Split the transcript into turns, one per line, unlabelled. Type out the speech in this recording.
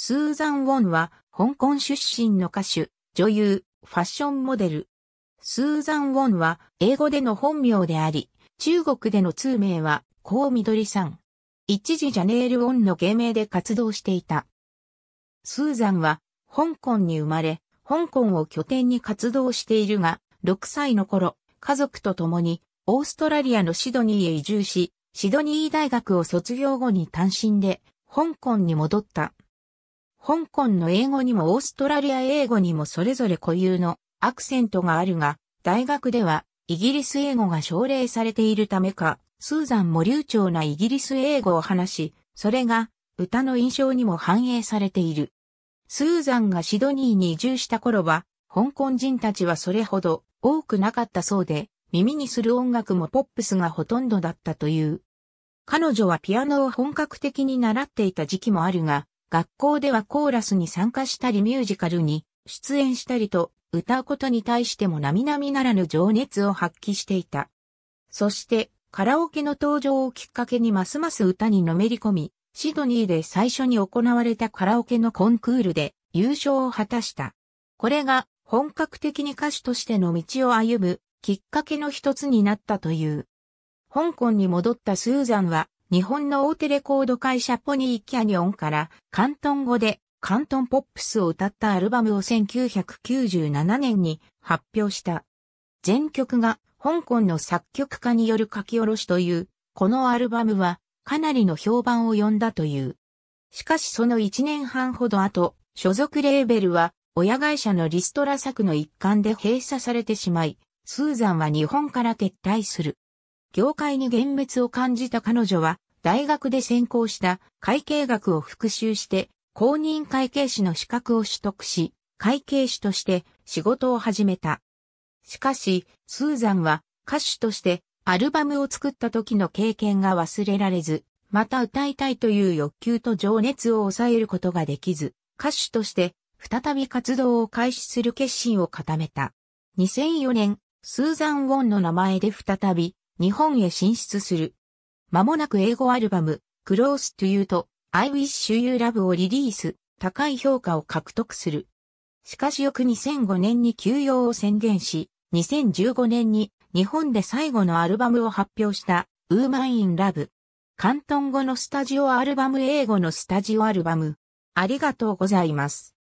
スーザン・ウォンは、香港出身の歌手、女優、ファッションモデル。スーザン・ウォンは、英語での本名であり、中国での通名は、コウ・ミドリさん。一時ジャネール・ウォンの芸名で活動していた。スーザンは、香港に生まれ、香港を拠点に活動しているが、6歳の頃、家族と共に、オーストラリアのシドニーへ移住し、シドニー大学を卒業後に単身で、香港に戻った。香港の英語にもオーストラリア英語にもそれぞれ固有のアクセントがあるが、大学ではイギリス英語が奨励されているためか、スーザンも流暢なイギリス英語を話し、それが歌の印象にも反映されている。スーザンがシドニーに移住した頃は、香港人たちはそれほど多くなかったそうで、耳にする音楽もポップスがほとんどだったという。彼女はピアノを本格的に習っていた時期もあるが、学校ではコーラスに参加したりミュージカルに出演したりと歌うことに対しても並々ならぬ情熱を発揮していた。そしてカラオケの登場をきっかけにますます歌にのめり込み、シドニーで最初に行われたカラオケのコンクールで優勝を果たした。これが本格的に歌手としての道を歩むきっかけの一つになったという。香港に戻ったスーザンは日本の大手レコード会社ポニーキャニオンから、関東語で、関東ポップスを歌ったアルバムを1997年に発表した。全曲が香港の作曲家による書き下ろしという、このアルバムはかなりの評判を呼んだという。しかしその1年半ほど後、所属レーベルは親会社のリストラ作の一環で閉鎖されてしまい、スーザンは日本から撤退する。業界に幻滅を感じた彼女は、大学で専攻した会計学を復習して、公認会計士の資格を取得し、会計士として仕事を始めた。しかし、スーザンは歌手としてアルバムを作った時の経験が忘れられず、また歌いたいという欲求と情熱を抑えることができず、歌手として再び活動を開始する決心を固めた。2004年、スーザン・ウォンの名前で再び日本へ進出する。間もなく英語アルバム、Close to You と I Wish You Love をリリース、高い評価を獲得する。しかし翌2005年に休養を宣言し、2015年に日本で最後のアルバムを発表したウーマンインラブ。関東語のスタジオアルバム英語のスタジオアルバム。ありがとうございます。